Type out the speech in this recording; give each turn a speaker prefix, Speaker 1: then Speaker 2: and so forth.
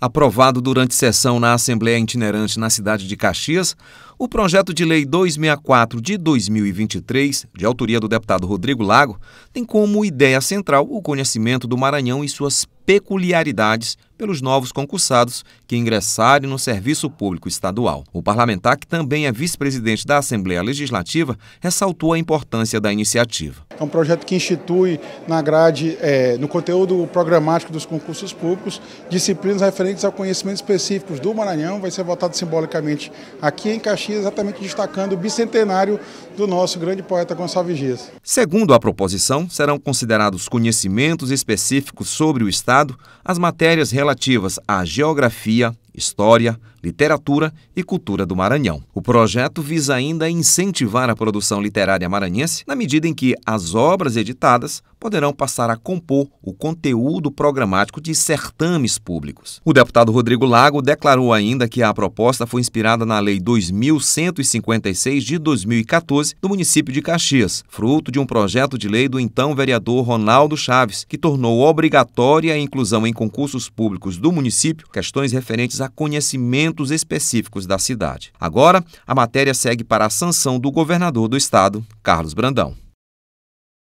Speaker 1: aprovado durante sessão na Assembleia Itinerante na cidade de Caxias, o projeto de lei 264 de 2023, de autoria do deputado Rodrigo Lago, tem como ideia central o conhecimento do Maranhão e suas peculiaridades pelos novos concursados que ingressarem no serviço público estadual. O parlamentar, que também é vice-presidente da Assembleia Legislativa, ressaltou a importância da iniciativa.
Speaker 2: É um projeto que institui na grade, é, no conteúdo programático dos concursos públicos, disciplinas referentes a conhecimentos específicos do Maranhão, vai ser votado simbolicamente aqui em Caxias, exatamente destacando o bicentenário do nosso grande poeta Gonçalves Dias.
Speaker 1: Segundo a proposição, serão considerados conhecimentos específicos sobre o Estado as matérias relacionadas relativas à geografia, história, literatura e cultura do Maranhão. O projeto visa ainda incentivar a produção literária maranhense na medida em que as obras editadas poderão passar a compor o conteúdo programático de certames públicos. O deputado Rodrigo Lago declarou ainda que a proposta foi inspirada na Lei 2156 de 2014 do município de Caxias, fruto de um projeto de lei do então vereador Ronaldo Chaves, que tornou obrigatória a inclusão em concursos públicos do município questões referentes a conhecimento específicos da cidade. Agora, a matéria segue para a sanção do governador do estado, Carlos Brandão.